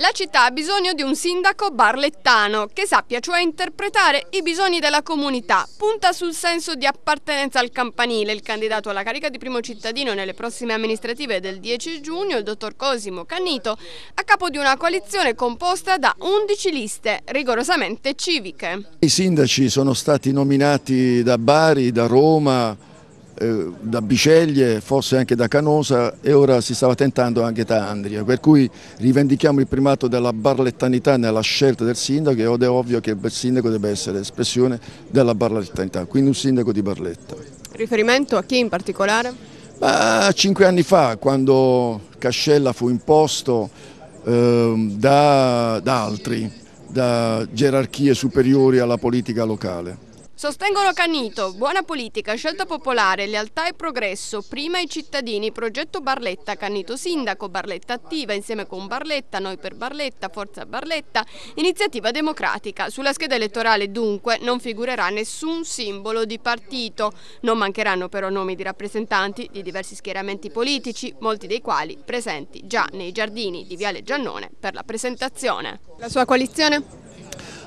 La città ha bisogno di un sindaco barlettano che sappia cioè interpretare i bisogni della comunità. Punta sul senso di appartenenza al campanile. Il candidato alla carica di primo cittadino nelle prossime amministrative del 10 giugno, il dottor Cosimo Cannito, a capo di una coalizione composta da 11 liste rigorosamente civiche. I sindaci sono stati nominati da Bari, da Roma, eh, da Biceglie, forse anche da Canosa e ora si stava tentando anche da Andria, per cui rivendichiamo il primato della barlettanità nella scelta del sindaco ed è ovvio che il sindaco debba essere espressione della barlettanità, quindi un sindaco di Barletta. Riferimento a chi in particolare? Ma, cinque anni fa, quando Cascella fu imposto eh, da, da altri, da gerarchie superiori alla politica locale. Sostengono Canito, buona politica, scelta popolare, lealtà e progresso, prima i cittadini, progetto Barletta, Canito Sindaco, Barletta Attiva, insieme con Barletta, Noi per Barletta, Forza Barletta, Iniziativa Democratica. Sulla scheda elettorale dunque non figurerà nessun simbolo di partito, non mancheranno però nomi di rappresentanti di diversi schieramenti politici, molti dei quali presenti già nei giardini di Viale Giannone per la presentazione. La sua coalizione?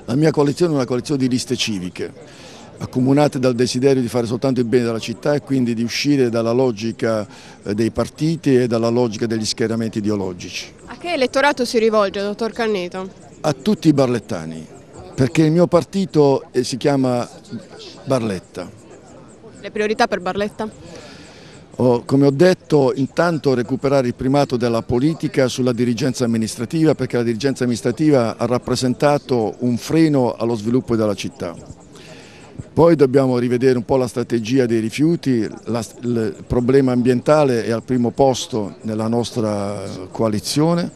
La mia coalizione è una coalizione di liste civiche accomunate dal desiderio di fare soltanto il bene della città e quindi di uscire dalla logica eh, dei partiti e dalla logica degli schieramenti ideologici. A che elettorato si rivolge, dottor Canneto? A tutti i barlettani, perché il mio partito eh, si chiama Barletta. Le priorità per Barletta? Oh, come ho detto, intanto recuperare il primato della politica sulla dirigenza amministrativa perché la dirigenza amministrativa ha rappresentato un freno allo sviluppo della città. Poi dobbiamo rivedere un po' la strategia dei rifiuti, la, il problema ambientale è al primo posto nella nostra coalizione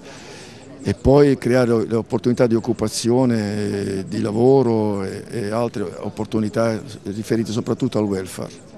e poi creare le opportunità di occupazione, di lavoro e, altre opportunità riferite soprattutto al welfare.